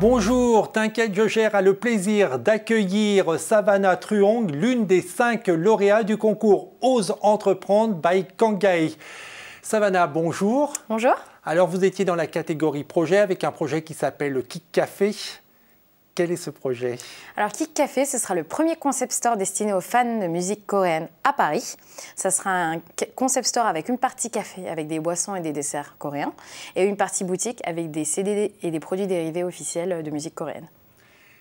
Bonjour, t'inquiète, je a le plaisir d'accueillir Savannah Truong, l'une des cinq lauréats du concours Ose Entreprendre by Kangai. Savannah, bonjour. Bonjour. Alors, vous étiez dans la catégorie projet avec un projet qui s'appelle le Kick Café. Quel est ce projet Alors, Kick Café, ce sera le premier concept store destiné aux fans de musique coréenne à Paris. Ça sera un concept store avec une partie café, avec des boissons et des desserts coréens, et une partie boutique avec des CD et des produits dérivés officiels de musique coréenne.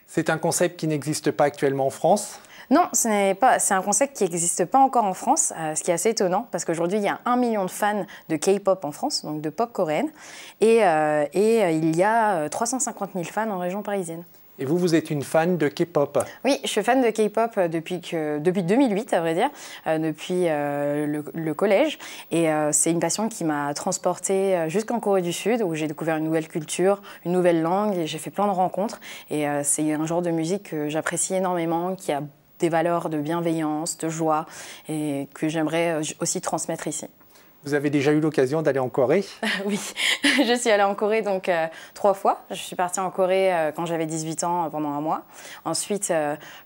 C'est un concept qui n'existe pas actuellement en France non, ce n'est pas. C'est un concept qui n'existe pas encore en France, euh, ce qui est assez étonnant parce qu'aujourd'hui il y a un million de fans de K-pop en France, donc de pop coréenne, et, euh, et euh, il y a 350 000 fans en région parisienne. Et vous, vous êtes une fan de K-pop Oui, je suis fan de K-pop euh, depuis, que, depuis 2008, à vrai dire, euh, depuis euh, le, collège. Et c'est une passion qui m'a transportée jusqu'en Corée du Sud, où j'ai découvert une nouvelle culture, une nouvelle langue, et j'ai fait plein de rencontres. Et c'est un genre de musique que j'apprécie énormément, qui a des valeurs de bienveillance, de joie, et que j'aimerais aussi transmettre ici. Vous avez déjà eu l'occasion d'aller en Corée Oui, je suis allée en Corée donc euh, trois fois. Je suis partie en Corée euh, quand j'avais 18 ans euh, pendant un mois. Ensuite,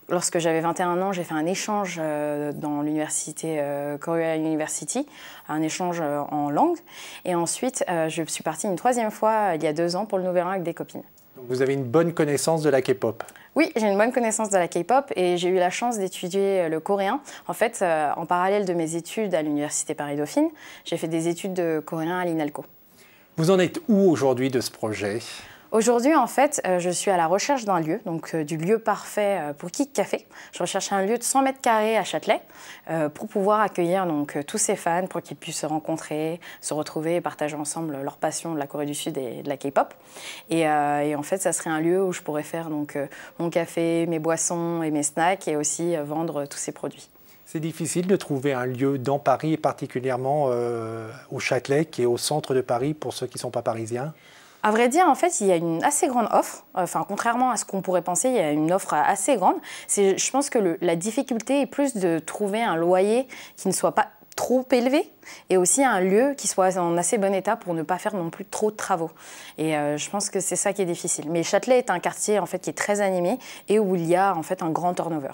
lorsque j'avais 21 ans, j'ai fait un échange dans l'université Korea University, un échange en langue. Et ensuite, je suis partie une troisième fois il y a deux ans pour le Nouvel An avec des copines vous avez une bonne connaissance de la K-pop oui, j'ai une bonne connaissance de la K-pop et j'ai eu la chance d'étudier euh, le coréen. En fait, euh, en parallèle de mes études à l'Université Paris-Dauphine, j'ai fait des études de coréen à l'INALCO. Vous en êtes où aujourd'hui de ce projet Aujourd'hui, en fait, euh, je suis à la recherche d'un lieu, donc euh, du lieu parfait euh, pour Kik Café. Je recherche un lieu de 100 mètres carrés à Châtelet pour pouvoir accueillir donc tous ces fans pour qu'ils puissent se rencontrer, se retrouver et partager ensemble leur passion de la Corée du Sud et de la K-pop. Et, en fait, ça serait un lieu où je pourrais faire donc mon café, mes boissons et mes snacks et aussi vendre tous ces produits. C'est difficile de trouver un lieu dans Paris, et particulièrement au Châtelet, qui est au centre de Paris, pour ceux qui ne sont pas parisiens à vrai dire, en fait, il y a une assez grande offre. Enfin, contrairement à ce qu'on pourrait penser, il y a une offre assez grande. Je pense que la difficulté est plus de trouver un loyer qui ne soit pas trop élevé et aussi un lieu qui soit en assez bon état pour ne pas faire non plus trop de travaux. Et euh, je pense que c'est ça qui est difficile. Mais Châtelet est un quartier en fait qui est très animé et où il y a en fait un grand turnover.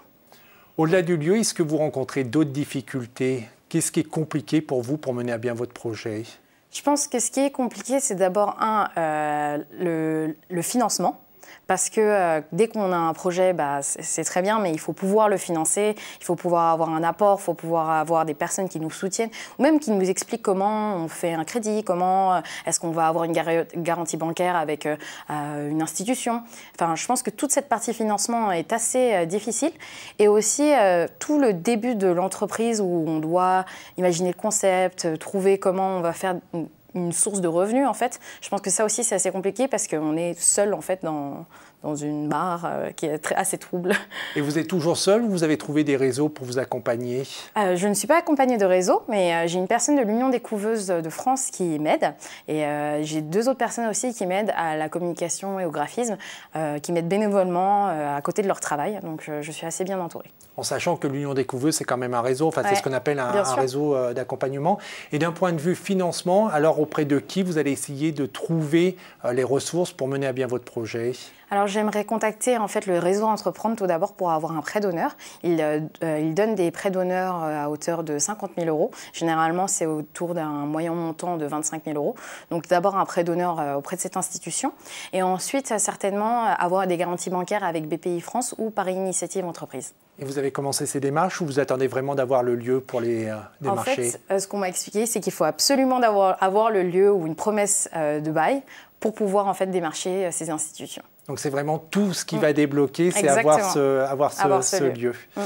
Au-delà du lieu, est-ce que vous rencontrez d'autres difficultés Qu'est-ce qui est compliqué pour vous pour mener à bien votre projet je pense que ce qui est compliqué, c'est d'abord, un, euh, le, le, financement. Parce que euh, dès qu'on a un projet, bah, c'est très bien, mais il faut pouvoir le financer, il faut pouvoir avoir un apport, il faut pouvoir avoir des personnes qui nous soutiennent, ou même qui nous expliquent comment on fait un crédit, comment euh, est-ce qu'on va avoir une garantie bancaire avec euh, une institution. Enfin, je pense que toute cette partie financement est assez difficile. Et aussi, tout le début de l'entreprise où on doit imaginer le concept, trouver comment on va faire une source de revenus en fait. Je pense que ça aussi c'est assez compliqué parce qu'on est seul en fait dans, dans une barre euh, qui est très, assez trouble. Et vous êtes toujours seul ou vous avez trouvé des réseaux pour vous accompagner euh, Je ne suis pas accompagnée de réseau, mais euh, j'ai une personne de l'Union des couveuses de France qui m'aide. Et j'ai deux autres personnes aussi qui m'aident à la communication et au graphisme, qui m'aident bénévolement à côté de leur travail. Donc je suis assez bien entourée. En sachant que l'Union des couveuses, c'est quand même un réseau, enfin, c'est ce qu'on appelle un réseau d'accompagnement. Et d'un point de vue financement, alors auprès de qui vous allez essayer de trouver les ressources pour mener à bien votre projet alors j'aimerais contacter en fait le réseau Entreprendre tout d'abord pour avoir un prêt d'honneur. Il, euh, euh, il donne des prêts d'honneur euh, à hauteur de 50 000 euros. Généralement c'est autour d'un moyen montant de 25 000 euros. Donc d'abord un prêt d'honneur auprès de cette institution et ensuite certainement avoir des garanties bancaires avec BPI France ou par initiative entreprise. Et vous avez commencé ces démarches ou vous attendez vraiment d'avoir le lieu pour les démarcher En fait, ce qu'on m'a expliqué, c'est qu'il faut absolument avoir, avoir, le lieu ou une promesse de bail pour pouvoir en fait démarcher ces institutions. Donc c'est vraiment tout ce qui mm. va débloquer, c'est avoir ce, lieu. Mm.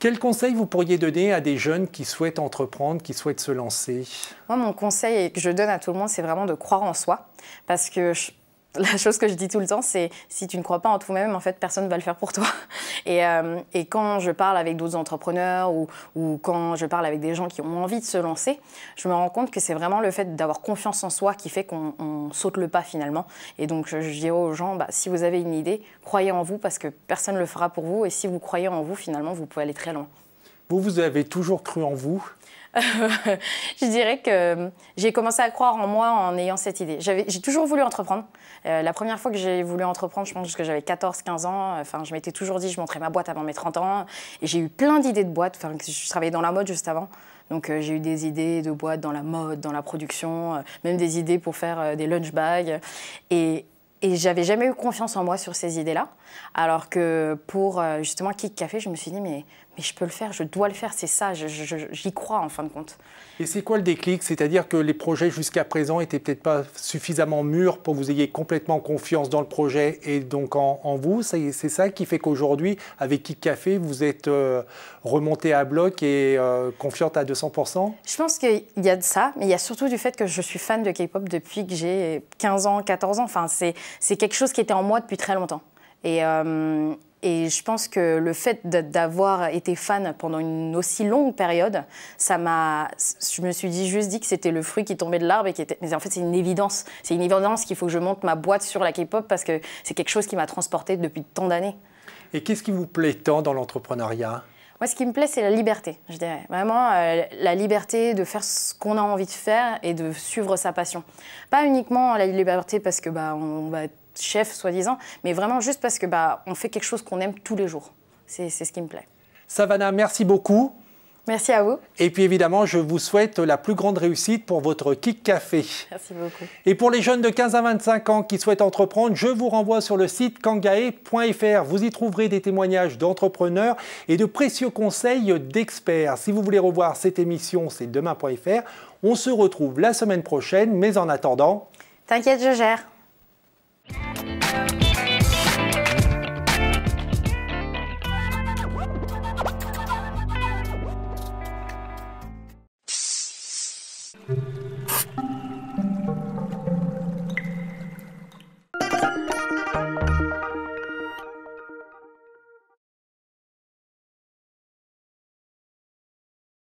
Quel conseil vous pourriez donner à des jeunes qui souhaitent entreprendre, qui souhaitent se lancer Moi, mon conseil que je donne à tout le monde, c'est vraiment de croire en soi. Parce que la chose que je dis tout le temps, c'est si tu ne crois pas en toi-même, en fait, personne ne va le faire pour toi. Euh, et, quand je parle avec d'autres entrepreneurs ou, quand je parle avec des gens qui ont envie de se lancer, je me rends compte que c'est vraiment le fait d'avoir confiance en soi qui fait qu'on saute le pas finalement. Et donc, je, dis aux gens, bah, si vous avez une idée, croyez en vous parce que personne ne le fera pour vous. Et si vous croyez en vous, finalement, vous pouvez aller très loin. Vous, vous avez toujours cru en vous je dirais que euh, j'ai commencé à croire en moi en ayant cette idée. J'ai toujours voulu entreprendre. Euh, la première fois que j'ai voulu entreprendre, je pense que j'avais 14-15 ans. Enfin, je m'étais toujours dit, je montrais ma boîte avant mes 30 ans. Et j'ai eu plein d'idées de boîtes. Enfin, je travaillais dans la mode juste avant. Donc euh, j'ai eu des idées de boîtes dans la mode, dans la production, même des idées pour faire des lunch bags. Et et j'avais jamais eu confiance en moi sur ces idées-là. Alors que pour euh, justement Kick Café, je me suis dit, mais, mais je peux le faire, je dois le faire, c'est ça, j'y crois en fin de compte. Et c'est quoi le déclic C'est-à-dire que les projets jusqu'à présent étaient peut-être pas suffisamment mûrs pour que vous ayez complètement confiance dans le projet et donc en, vous. C'est ça qui fait qu'aujourd'hui, avec Kick Café, vous êtes euh, remontée à bloc et euh, confiante à 200% Je pense qu'il y a de ça, mais il y a surtout du fait que je suis fan de K-pop depuis que j'ai 15 ans, 14 ans. Enfin, c'est c'est quelque chose qui était en moi depuis très longtemps. Et, euh, je pense que le fait d'avoir été fan pendant une aussi longue période, ça m'a. Je me suis dit juste dit que c'était le fruit qui tombait de l'arbre Mais en fait, c'est une évidence. C'est une évidence qu'il faut que je monte ma boîte sur la K-pop parce que c'est quelque chose qui m'a transporté depuis tant d'années. Et qu'est-ce qui vous plaît tant dans l'entrepreneuriat moi, ce qui me plaît, c'est la liberté, je dirais. Vraiment, euh, la liberté de faire ce qu'on a envie de faire et de suivre sa passion. Pas uniquement la liberté parce que bah, on va être chef, soi-disant, mais vraiment juste parce que bah, on fait quelque chose qu'on aime tous les jours. C'est ce qui me plaît. Savannah, merci beaucoup. Merci à vous. Et puis évidemment, je vous souhaite la plus grande réussite pour votre Kick Café. Merci beaucoup. Et pour les jeunes de 15 à 25 ans qui souhaitent entreprendre, je vous renvoie sur le site kangae.fr. Vous y trouverez des témoignages d'entrepreneurs et de précieux conseils d'experts. Si vous voulez revoir cette émission, c'est demain.fr. On se retrouve la semaine prochaine, mais en attendant... T'inquiète, je gère.